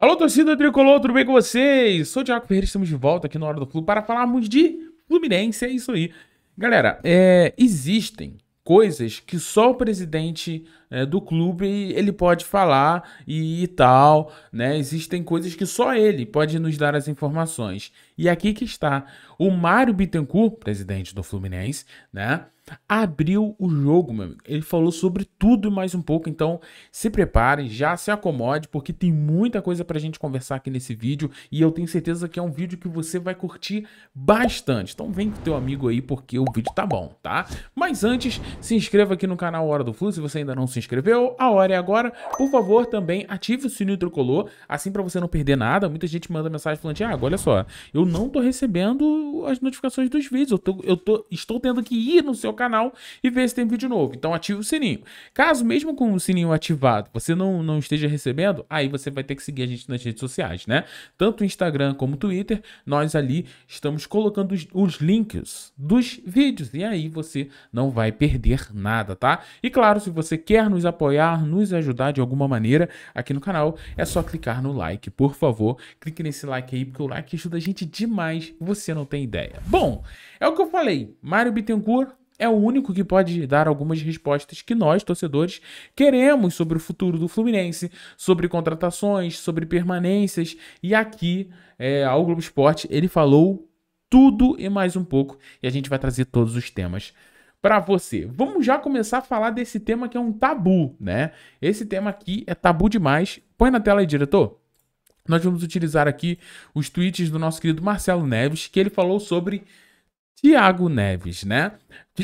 Alô, torcida tricolor, tudo bem com vocês? Sou o Thiago Ferreira, estamos de volta aqui na Hora do Clube para falarmos de Fluminense, é isso aí. Galera, é, existem coisas que só o presidente é, do clube ele pode falar e, e, tal, né? Existem coisas que só ele pode nos dar as informações. E aqui que está o Mário Bittencourt, presidente do Fluminense, né? abriu o jogo, meu amigo. Ele falou sobre tudo e mais um pouco, então se prepare, já se acomode, porque tem muita coisa pra gente conversar aqui nesse vídeo e eu tenho certeza que é um vídeo que você vai curtir bastante. Então vem com teu amigo aí, porque o vídeo tá bom, tá? Mas antes, se inscreva aqui no canal Hora do Flu, se você ainda não se inscreveu, a hora é agora. Por favor, também ative o sininho tricolor, assim pra você não perder nada. Muita gente manda mensagem falando, assim, ah, olha só, eu não tô recebendo as notificações dos vídeos, eu, tô, eu tô, estou tendo que ir no seu canal e ver se tem vídeo novo. Então ative o sininho. Caso mesmo com o sininho ativado você não, não esteja recebendo, aí você vai ter que seguir a gente nas redes sociais, né? Tanto Instagram como Twitter, nós ali estamos colocando os, os links dos vídeos e aí você não vai perder nada, tá? E claro, se você quer nos apoiar, nos ajudar de alguma maneira aqui no canal, é só clicar no like, por favor. Clique nesse like aí, porque o like ajuda a gente demais, você não tem ideia. Bom, é o que eu falei. Mário Bittencourt é o único que pode dar algumas respostas que nós, torcedores, queremos sobre o futuro do Fluminense, sobre contratações, sobre permanências. E aqui, é, ao Globo Esporte, ele falou tudo e mais um pouco. E a gente vai trazer todos os temas para você. Vamos já começar a falar desse tema que é um tabu, né? Esse tema aqui é tabu demais. Põe na tela aí, diretor. Nós vamos utilizar aqui os tweets do nosso querido Marcelo Neves, que ele falou sobre Tiago Neves, né?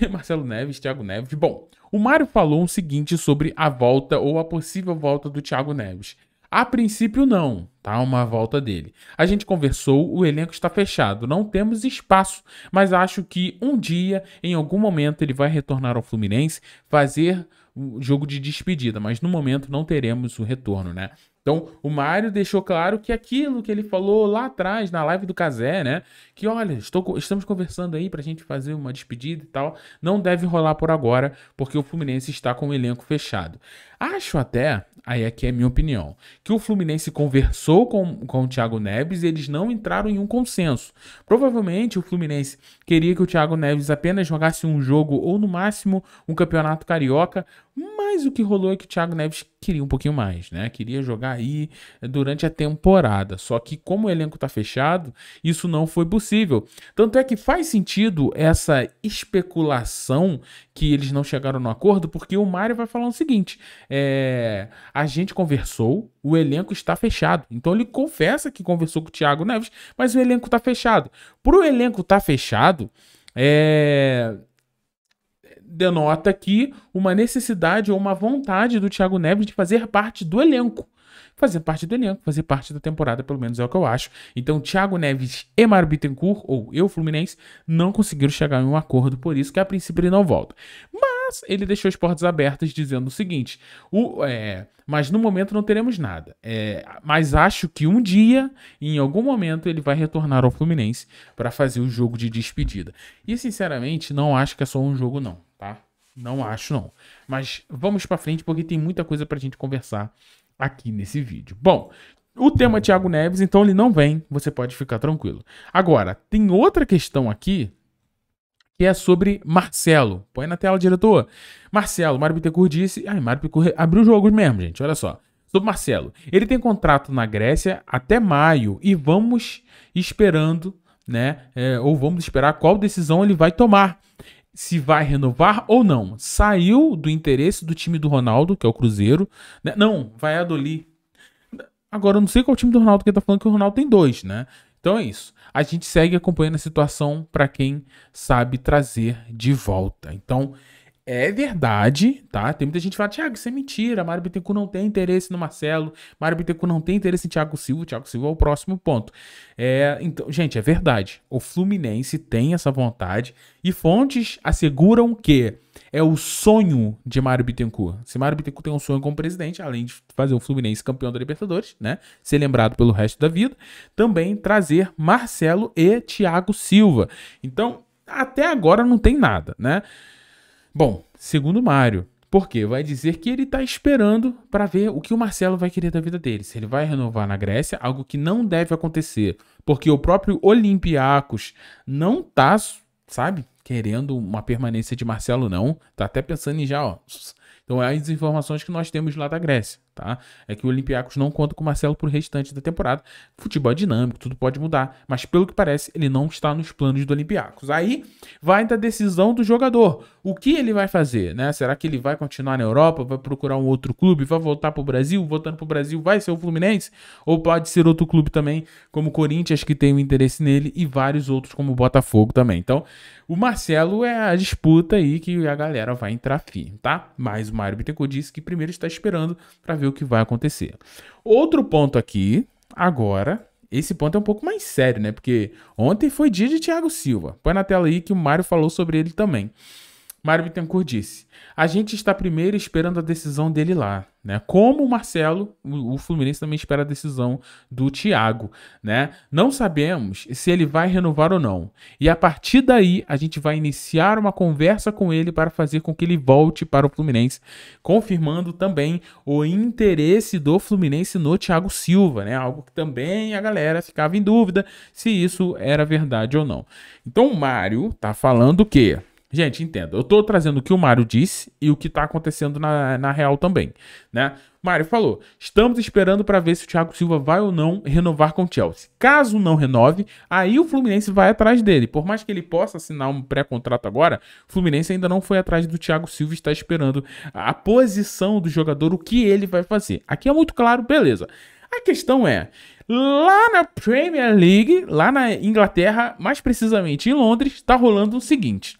Marcelo Neves, Tiago Neves. Bom, o Mário falou o seguinte sobre a volta ou a possível volta do Tiago Neves. A princípio, não, tá? Uma volta dele. A gente conversou, o elenco está fechado, não temos espaço, mas acho que um dia, em algum momento, ele vai retornar ao Fluminense, fazer o jogo de despedida, mas no momento não teremos o retorno, né? Então, o Mário deixou claro que aquilo que ele falou lá atrás, na live do Casé, né? Que olha, estou, estamos conversando aí pra gente fazer uma despedida e tal, não deve rolar por agora, porque o Fluminense está com o elenco fechado. Acho até, aí aqui é, é minha opinião, que o Fluminense conversou com, com o Thiago Neves e eles não entraram em um consenso. Provavelmente o Fluminense queria que o Thiago Neves apenas jogasse um jogo ou no máximo um campeonato carioca, mas o que rolou é que o Thiago Neves queria um pouquinho mais, né? Queria jogar cair eh, durante a temporada. Só que como o elenco está fechado, isso não foi possível. Tanto é que faz sentido essa especulação que eles não chegaram no acordo, porque o Mário vai falar o seguinte: é, a gente conversou, o elenco está fechado. Então ele confessa que conversou com o Thiago Neves, mas o elenco está fechado. Para o elenco estar tá fechado, é, denota aqui uma necessidade ou uma vontade do Thiago Neves de fazer parte do elenco fazer parte do elenco, fazer parte da temporada, pelo menos é o que eu acho. Então, Thiago Neves e Mário Bittencourt, ou eu, Fluminense, não conseguiram chegar em um acordo, por isso que a princípio ele não volta. Mas ele deixou as portas abertas dizendo o seguinte: o, é, mas no momento não teremos nada. É, mas acho que um dia, em algum momento, ele vai retornar ao Fluminense para fazer o jogo de despedida. E sinceramente, não acho que é só um jogo, não, tá? Não acho, não. Mas vamos para frente porque tem muita coisa para a gente conversar aqui nesse vídeo. Bom, o tema é Thiago Neves, então ele não vem, você pode ficar tranquilo. Agora, tem outra questão aqui que é sobre Marcelo. Põe na tela, diretor. Marcelo, Mário Bittencourt disse. Ai, Mário Bittencourt abriu jogos mesmo, gente, olha só. Sobre Marcelo, ele tem contrato na Grécia até maio e vamos esperando, né? É, ou vamos esperar qual decisão ele vai tomar se vai renovar ou não. Saiu do interesse do time do Ronaldo, que é o Cruzeiro. Né? Não, vai Adoli. Agora eu não sei qual é o time do Ronaldo, que tá falando que o Ronaldo tem dois, né? Então é isso. A gente segue acompanhando a situação para quem sabe trazer de volta. Então, é verdade, tá? Tem muita gente que fala, Thiago, isso é mentira. Mário Bittencourt não tem interesse no Marcelo. Mário Bittencourt não tem interesse em Thiago Silva. Thiago Silva é o próximo ponto. É, então, gente, é verdade. O Fluminense tem essa vontade e fontes asseguram que é o sonho de Mário Bittencourt. Se Mário Bittencourt tem um sonho como presidente, além de fazer o Fluminense campeão da Libertadores, né? Ser lembrado pelo resto da vida, também trazer Marcelo e Thiago Silva. Então, até agora não tem nada, né? Bom, segundo Mário, porque vai dizer que ele está esperando para ver o que o Marcelo vai querer da vida dele. Se ele vai renovar na Grécia, algo que não deve acontecer, porque o próprio Olympiacos não está, sabe, querendo uma permanência de Marcelo não, tá até pensando em já, ó. Então é as informações que nós temos lá da Grécia tá? É que o Olympiacos não conta com o Marcelo pro restante da temporada. Futebol é dinâmico, tudo pode mudar, mas pelo que parece, ele não está nos planos do Olympiacos. Aí vai da decisão do jogador. O que ele vai fazer, né? Será que ele vai continuar na Europa, vai procurar um outro clube, vai voltar pro Brasil? Voltando pro Brasil, vai ser o Fluminense? Ou pode ser outro clube também, como o Corinthians, que tem um interesse nele, e vários outros, como o Botafogo também. Então, o Marcelo é a disputa aí que a galera vai entrar firme, tá? Mas o Mário Bittencourt disse que primeiro está esperando para ver ver o que vai acontecer. Outro ponto aqui, agora, esse ponto é um pouco mais sério, né? Porque ontem foi dia de Thiago Silva. Põe na tela aí que o Mário falou sobre ele também. Mário Bittencourt disse: A gente está primeiro esperando a decisão dele lá, né? Como o Marcelo, o Fluminense também espera a decisão do Thiago, né? Não sabemos se ele vai renovar ou não. E a partir daí, a gente vai iniciar uma conversa com ele para fazer com que ele volte para o Fluminense, confirmando também o interesse do Fluminense no Thiago Silva, né? Algo que também a galera ficava em dúvida se isso era verdade ou não. Então, o Mário tá falando o quê? Gente, entenda. Eu tô trazendo o que o Mário disse e o que tá acontecendo na, na real também, né? Mário falou: estamos esperando para ver se o Thiago Silva vai ou não renovar com o Chelsea. Caso não renove, aí o Fluminense vai atrás dele. Por mais que ele possa assinar um pré-contrato agora, o Fluminense ainda não foi atrás do Thiago Silva e está esperando a posição do jogador, o que ele vai fazer. Aqui é muito claro, beleza. A questão é, lá na Premier League, lá na Inglaterra, mais precisamente em Londres, está rolando o seguinte.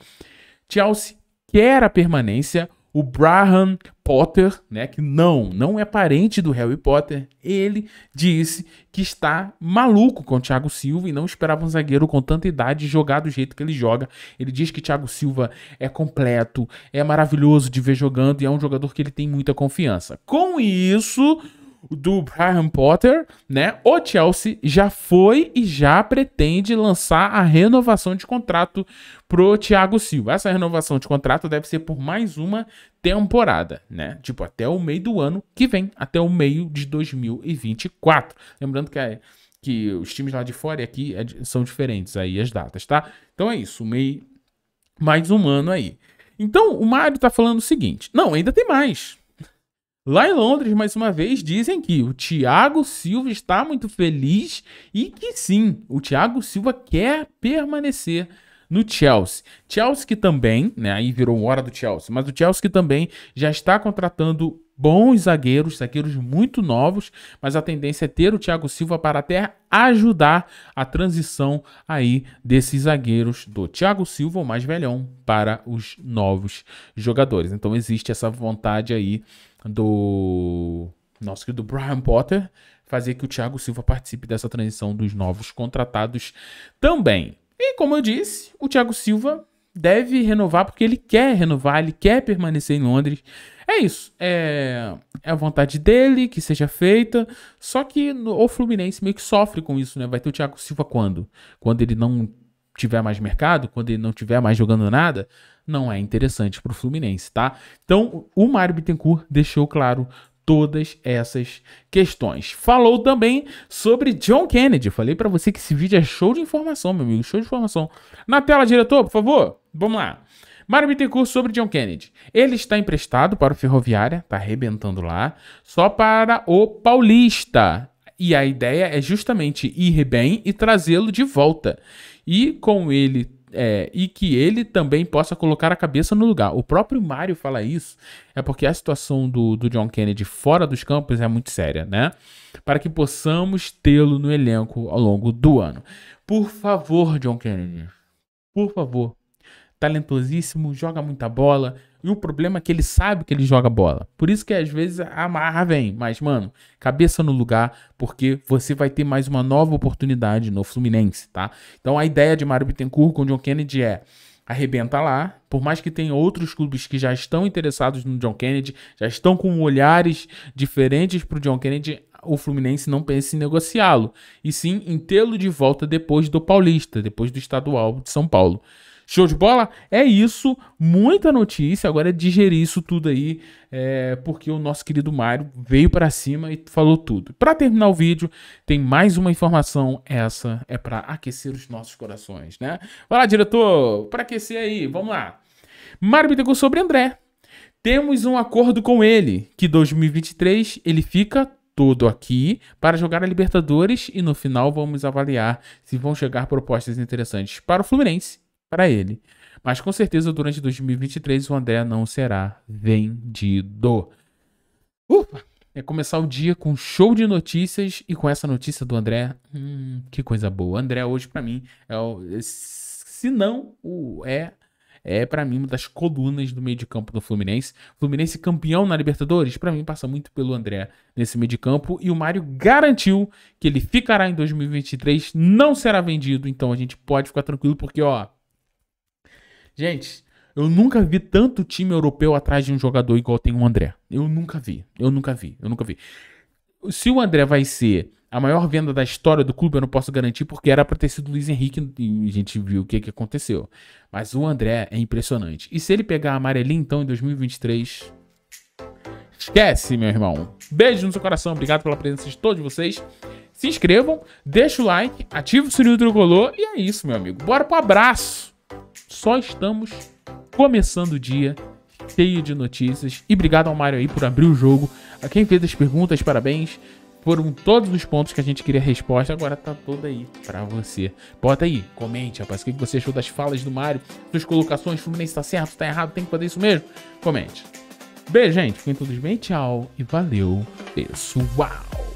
Chelsea quer a permanência, o Braham Potter, né, que não, não é parente do Harry Potter, ele disse que está maluco com o Thiago Silva e não esperava um zagueiro com tanta idade jogar do jeito que ele joga. Ele diz que Thiago Silva é completo, é maravilhoso de ver jogando e é um jogador que ele tem muita confiança. Com isso, do Brian Potter, né? O Chelsea já foi e já pretende lançar a renovação de contrato pro Thiago Silva. Essa renovação de contrato deve ser por mais uma temporada, né? Tipo até o meio do ano que vem, até o meio de 2024. Lembrando que é que os times lá de fora e aqui é, são diferentes aí as datas, tá? Então é isso, meio mais um ano aí. Então o Mário tá falando o seguinte: não, ainda tem mais. Lá em Londres, mais uma vez, dizem que o Thiago Silva está muito feliz e que sim, o Thiago Silva quer permanecer no Chelsea. Chelsea que também, né, aí virou hora do Chelsea, mas o Chelsea que também já está contratando bons zagueiros, zagueiros muito novos, mas a tendência é ter o Thiago Silva para até ajudar a transição aí desses zagueiros do Thiago Silva, o mais velhão, para os novos jogadores. Então existe essa vontade aí do nosso querido Brian Potter fazer que o Thiago Silva participe dessa transição dos novos contratados também. E como eu disse, o Thiago Silva deve renovar porque ele quer renovar, ele quer permanecer em Londres. É isso. É, é a vontade dele que seja feita. Só que no, o Fluminense meio que sofre com isso, né? Vai ter o Thiago Silva quando? Quando ele não tiver mais mercado, quando ele não tiver mais jogando nada, não é interessante para o Fluminense, tá? Então, o Mário Bittencourt deixou claro todas essas questões. Falou também sobre John Kennedy. Falei para você que esse vídeo é show de informação, meu amigo, show de informação. Na tela, diretor, por favor, vamos lá. Mário Bittencourt sobre John Kennedy. Ele está emprestado para o Ferroviária, está arrebentando lá, só para o Paulista. E a ideia é justamente ir bem e trazê-lo de volta. E com ele é, e que ele também possa colocar a cabeça no lugar. O próprio Mário fala isso, é porque a situação do, do John Kennedy fora dos campos é muito séria, né? Para que possamos tê-lo no elenco ao longo do ano. Por favor, John Kennedy, por favor. Talentosíssimo, joga muita bola, e o problema é que ele sabe que ele joga bola. Por isso que às vezes a marra vem. Mas, mano, cabeça no lugar, porque você vai ter mais uma nova oportunidade no Fluminense, tá? Então a ideia de Mário Bittencourt com John Kennedy é arrebenta lá, por mais que tenha outros clubes que já estão interessados no John Kennedy, já estão com olhares diferentes para o John Kennedy, o Fluminense não pense em negociá-lo, e sim em tê-lo de volta depois do Paulista, depois do estadual de São Paulo. Show de bola? É isso. Muita notícia. Agora é digerir isso tudo aí, é, porque o nosso querido Mário veio para cima e falou tudo. Para terminar o vídeo, tem mais uma informação. Essa é para aquecer os nossos corações, né? Vai lá, diretor, para aquecer aí. Vamos lá. Mário Bittencourt sobre André. Temos um acordo com ele que 2023 ele fica todo aqui para jogar a Libertadores e no final vamos avaliar se vão chegar propostas interessantes para o Fluminense para ele. Mas com certeza durante 2023 o André não será vendido. Ufa! É começar o dia com um show de notícias e com essa notícia do André. Hum, que coisa boa. André hoje para mim é o, é, se não o é é para mim uma das colunas do meio de campo do Fluminense. Fluminense campeão na Libertadores, para mim passa muito pelo André nesse meio de campo e o Mário garantiu que ele ficará em 2023, não será vendido, então a gente pode ficar tranquilo porque ó, Gente, eu nunca vi tanto time europeu atrás de um jogador igual tem o André. Eu nunca vi. Eu nunca vi. Eu nunca vi. Se o André vai ser a maior venda da história do clube, eu não posso garantir, porque era para ter sido o Luiz Henrique e a gente viu o que, que aconteceu. Mas o André é impressionante. E se ele pegar a amarelinha, então, em 2023. Esquece, meu irmão. Beijo no seu coração. Obrigado pela presença de todos vocês. Se inscrevam, deixa o like, ativa o sininho do tricolor. E é isso, meu amigo. Bora pro abraço só estamos começando o dia cheio de notícias. E obrigado ao Mário aí por abrir o jogo. A quem fez as perguntas, parabéns. Foram todos os pontos que a gente queria resposta, agora tá toda aí para você. Bota aí, comente, rapaz, o que você achou das falas do Mário, suas colocações, o Fluminense tá certo, tá errado, tem que fazer isso mesmo? Comente. Beijo, gente, fiquem todos bem, tchau e valeu, pessoal.